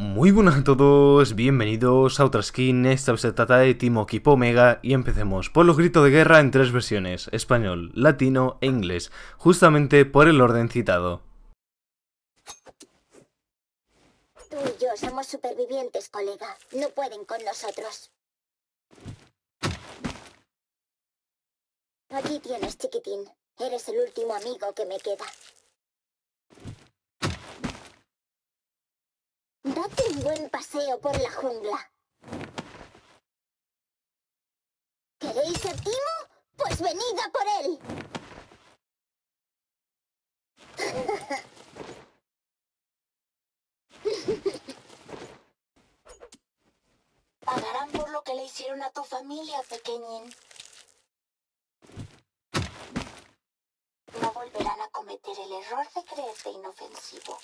Muy buenas a todos, bienvenidos a otra skin, esta vez se trata de Timo Okipo Omega y empecemos por los gritos de guerra en tres versiones, español, latino e inglés, justamente por el orden citado. Tú y yo somos supervivientes, colega, no pueden con nosotros. Aquí tienes, chiquitín, eres el último amigo que me queda. un buen paseo por la jungla. ¿Queréis el timo? Pues venida por él. Pagarán por lo que le hicieron a tu familia, pequeñín. No volverán a cometer el error de creerte inofensivo.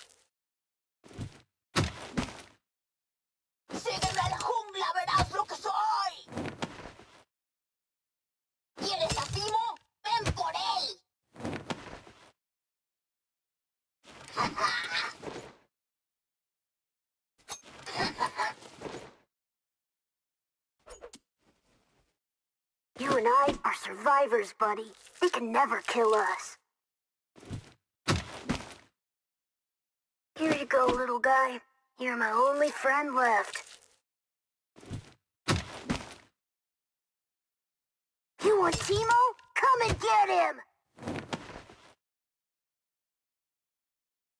You and I are survivors, buddy. They can never kill us. Here you go, little guy. You're my only friend left. You want Timo? Come and get him!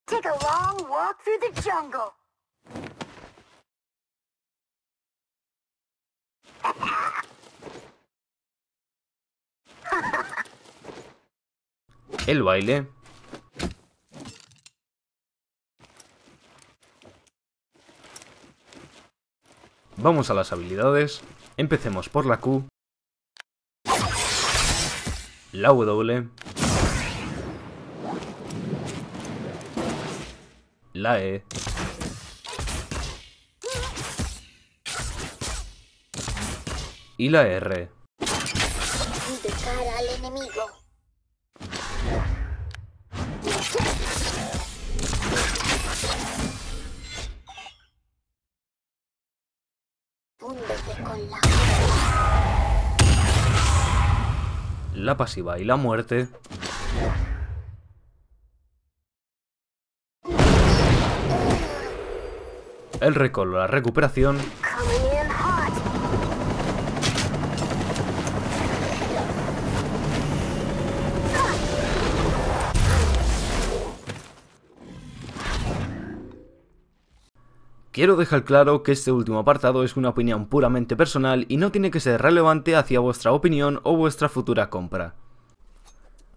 Take a long walk through the jungle. el baile. Vamos a las habilidades, empecemos por la Q, la W, la E, y la R. al enemigo. La pasiva y la muerte. El recolo, la recuperación. Quiero dejar claro que este último apartado es una opinión puramente personal y no tiene que ser relevante hacia vuestra opinión o vuestra futura compra.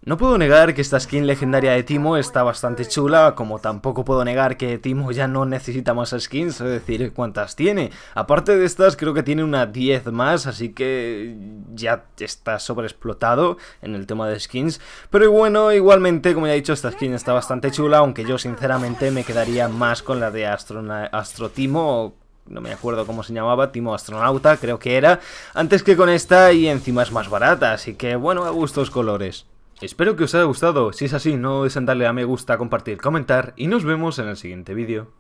No puedo negar que esta skin legendaria de Timo está bastante chula, como tampoco puedo negar que Timo ya no necesita más skins, es decir, cuántas tiene. Aparte de estas, creo que tiene una 10 más, así que ya está sobreexplotado en el tema de skins. Pero bueno, igualmente, como ya he dicho, esta skin está bastante chula, aunque yo sinceramente me quedaría más con la de Astro, Astro Timo no me acuerdo cómo se llamaba, Timo Astronauta creo que era, antes que con esta y encima es más barata, así que bueno, a gustos colores. Espero que os haya gustado, si es así no olvidéis darle a me gusta, compartir, comentar y nos vemos en el siguiente vídeo.